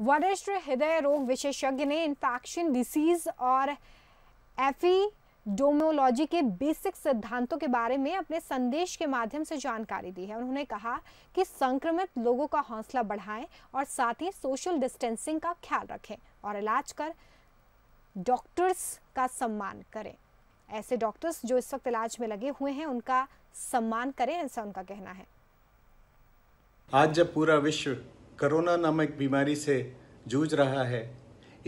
वरिष्ठ हृदय रोग विशेषज्ञ ने इन्फेक्शन डिसीज और एफी डोमोलॉजी के बेसिक सिद्धांतों के बारे में अपने संदेश के माध्यम से जानकारी दी है उन्होंने कहा कि संक्रमित लोगों का हौसला बढ़ाएं और साथ ही सोशल डिस्टेंसिंग का ख्याल रखें और इलाज कर डॉक्टर्स का सम्मान करें ऐसे डॉक्टर्स जो इस वक्त इलाज में लगे हुए हैं उनका सम्मान करें ऐसा उनका कहना है आज जब पूरा विश्व कोरोना नामक बीमारी से जूझ रहा है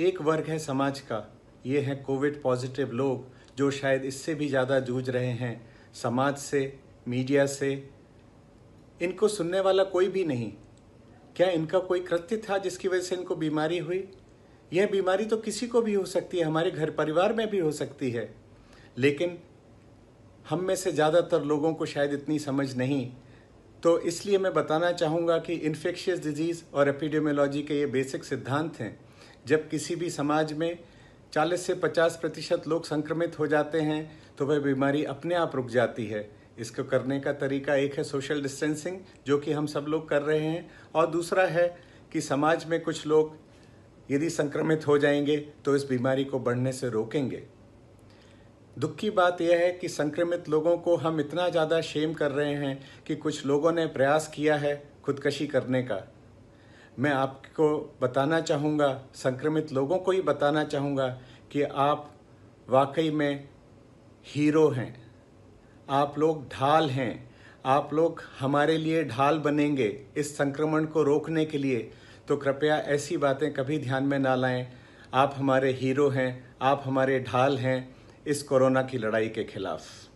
एक वर्ग है समाज का ये है कोविड पॉजिटिव लोग जो शायद इससे भी ज़्यादा जूझ रहे हैं समाज से मीडिया से इनको सुनने वाला कोई भी नहीं क्या इनका कोई कृत्य था जिसकी वजह से इनको बीमारी हुई यह बीमारी तो किसी को भी हो सकती है हमारे घर परिवार में भी हो सकती है लेकिन हम में से ज़्यादातर लोगों को शायद इतनी समझ नहीं तो इसलिए मैं बताना चाहूँगा कि इन्फेक्शियस डिजीज़ और एपिडेमियोलॉजी के ये बेसिक सिद्धांत हैं जब किसी भी समाज में 40 से 50 प्रतिशत लोग संक्रमित हो जाते हैं तो वह बीमारी अपने आप रुक जाती है इसको करने का तरीका एक है सोशल डिस्टेंसिंग जो कि हम सब लोग कर रहे हैं और दूसरा है कि समाज में कुछ लोग यदि संक्रमित हो जाएंगे तो इस बीमारी को बढ़ने से रोकेंगे दुख की बात यह है कि संक्रमित लोगों को हम इतना ज़्यादा शेम कर रहे हैं कि कुछ लोगों ने प्रयास किया है खुदकशी करने का मैं आपको बताना चाहूँगा संक्रमित लोगों को ही बताना चाहूँगा कि आप वाकई में हीरो हैं आप लोग ढाल हैं आप लोग हमारे लिए ढाल बनेंगे इस संक्रमण को रोकने के लिए तो कृपया ऐसी बातें कभी ध्यान में ना लाएं आप हमारे हीरो हैं आप हमारे ढाल हैं इस कोरोना की लड़ाई के खिलाफ